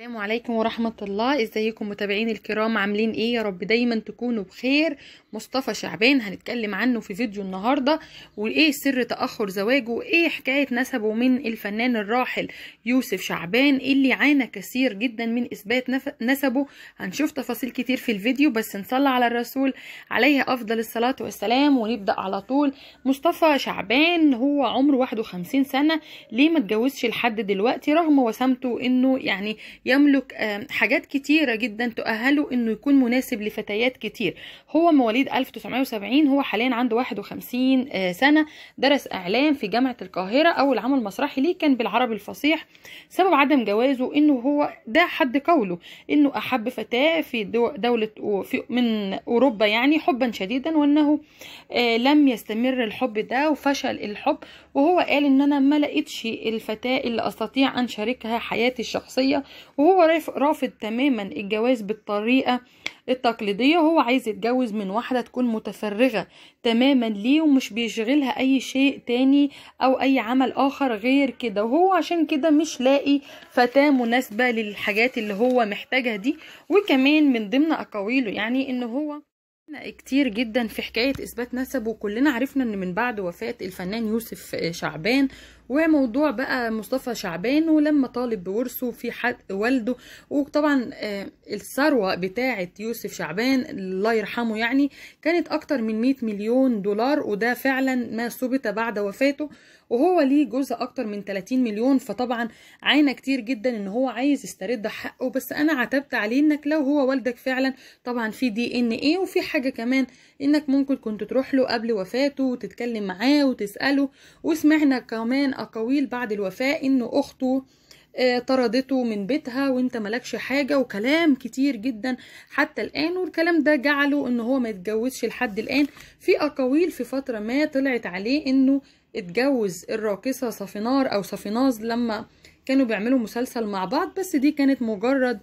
السلام عليكم ورحمة الله ازيكم متابعين الكرام عاملين ايه يا رب دايما تكونوا بخير مصطفى شعبان هنتكلم عنه في فيديو النهاردة وايه سر تأخر زواجه وايه حكاية نسبه من الفنان الراحل يوسف شعبان اللي عانى كثير جدا من اثبات نسبه هنشوف تفاصيل كتير في الفيديو بس نصلى على الرسول عليه افضل الصلاة والسلام ونبدأ على طول مصطفى شعبان هو عمره 51 سنة ليه ما اتجوزش لحد دلوقتي رغم وسامته انه يعني يملك حاجات كتيرة جدا تؤهله انه يكون مناسب لفتيات كتير هو مواليد 1970 هو حاليا عنده 51 آه، سنة درس اعلام في جامعة القاهرة اول عمل مسرحي ليه كان بالعربي الفصيح سبب عدم جوازه انه هو ده حد قوله انه احب فتاة في دولة في من اوروبا يعني حبا شديدا وانه آه، لم يستمر الحب ده وفشل الحب وهو قال ان انا ما لقيتش الفتاة اللي استطيع ان شاركها حياتي الشخصية وهو رافض تماما الجواز بالطريقة التقليدية هو عايز يتجوز من واحدة تكون متفرغة تماما ليه ومش بيشغلها أي شيء تاني أو أي عمل آخر غير كده وهو عشان كده مش لاقي فتاة مناسبة للحاجات اللي هو محتاجها دي وكمان من ضمن أقاويله يعني إن هو كتير جدا في حكاية إثبات نسب وكلنا عرفنا إن من بعد وفاة الفنان يوسف شعبان وموضوع بقى مصطفى شعبان ولما طالب بورثه في حد والده وطبعا آه، الثروه بتاعه يوسف شعبان الله يرحمه يعني كانت اكتر من 100 مليون دولار وده فعلا ما ثبت بعد وفاته وهو ليه جزء اكتر من 30 مليون فطبعا عانى كتير جدا ان هو عايز يسترد حقه بس انا عتبت عليه انك لو هو والدك فعلا طبعا في دي ان ايه وفي حاجه كمان انك ممكن كنت تروح له قبل وفاته وتتكلم معاه وتساله وسمعنا كمان أقاويل بعد الوفاة إن أخته آه، طردته من بيتها وانت مالكش حاجه وكلام كتير جدا حتى الان والكلام ده جعله ان هو ما يتجوزش لحد الان في اقاويل في فتره ما طلعت عليه انه اتجوز الراقصه صفينار او صفيناز لما كانوا بيعملوا مسلسل مع بعض بس دي كانت مجرد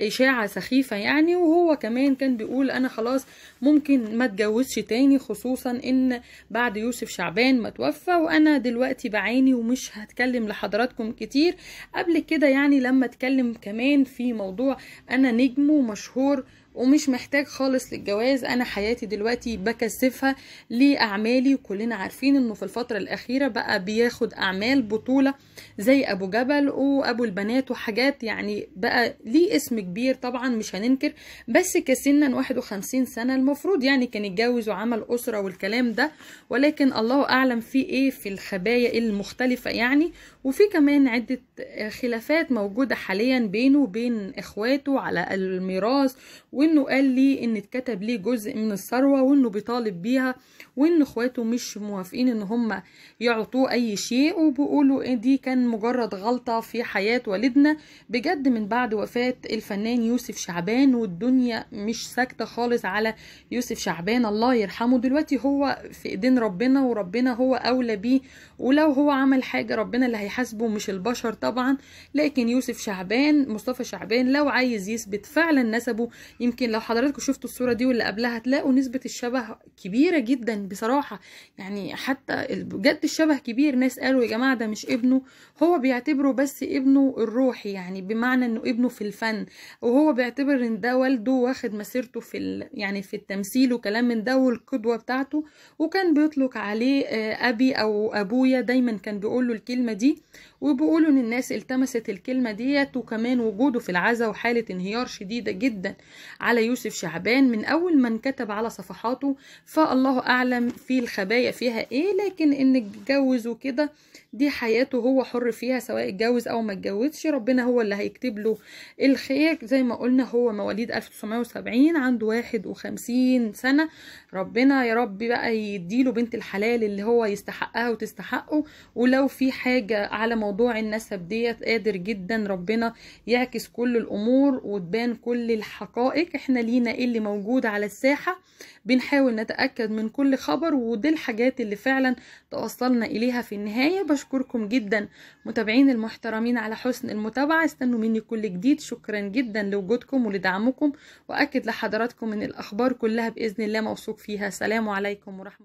إشاعة سخيفة يعني وهو كمان كان بيقول أنا خلاص ممكن ما اتجوزش تاني خصوصا إن بعد يوسف شعبان ما توفى وأنا دلوقتي بعاني ومش هتكلم لحضراتكم كتير قبل كده يعني لما اتكلم كمان في موضوع أنا نجم ومشهور ومش محتاج خالص للجواز انا حياتي دلوقتي بكثفها لاعمالي وكلنا عارفين انه في الفتره الاخيره بقى بياخد اعمال بطوله زي ابو جبل وابو البنات وحاجات يعني بقى ليه اسم كبير طبعا مش هننكر بس كسنا 51 سنه المفروض يعني كان يتجوز وعمل اسره والكلام ده ولكن الله اعلم في ايه في الخبايا المختلفه يعني وفي كمان عده خلافات موجوده حاليا بينه وبين اخواته على الميراث وانه قال لي ان اتكتب ليه جزء من الثروه وانه بيطالب بيها وان اخواته مش موافقين ان هم يعطوه اي شيء وبيقولوا ان إيه دي كان مجرد غلطه في حياه والدنا بجد من بعد وفاه الفنان يوسف شعبان والدنيا مش ساكته خالص على يوسف شعبان الله يرحمه دلوقتي هو في ايدين ربنا وربنا هو اولى بيه ولو هو عمل حاجه ربنا اللي هيحاسبه مش البشر طبعا لكن يوسف شعبان مصطفى شعبان لو عايز يثبت فعلا نسبه يمكن يمكن لو حضراتكم شفتوا الصوره دي واللي قبلها هتلاقوا نسبه الشبه كبيره جدا بصراحه يعني حتى بجد الشبه كبير ناس قالوا يا جماعه ده مش ابنه هو بيعتبره بس ابنه الروحي يعني بمعنى انه ابنه في الفن وهو بيعتبر ان ده والده واخد مسيرته في ال... يعني في التمثيل وكلام من ده والقدوه بتاعته وكان بيطلق عليه آه، ابي او ابويا دايما كان بيقول له الكلمه دي وبيقولوا ان الناس التمست الكلمه ديت وكمان وجوده في العزا وحاله انهيار شديده جدا على يوسف شعبان من أول من كتب على صفحاته فالله أعلم في الخبايا فيها إيه لكن إن اتجوز وكده دي حياته هو حر فيها سواء اتجوز أو ما اتجوزش ربنا هو اللي هيكتب له الخير زي ما قلنا هو مواليد 1970 عنده 51 سنة ربنا يا رب بقى يديله بنت الحلال اللي هو يستحقها وتستحقه ولو في حاجة على موضوع النسب ديت قادر جدا ربنا يعكس كل الأمور وتبان كل الحقائق احنا لينا ايه اللي موجود على الساحة بنحاول نتأكد من كل خبر ودي الحاجات اللي فعلا توصلنا اليها في النهاية بشكركم جدا متابعين المحترمين على حسن المتابعة استنوا مني كل جديد شكرا جدا لوجودكم ولدعمكم وأكد لحضراتكم ان الاخبار كلها بإذن الله موثوق فيها سلام عليكم ورحمة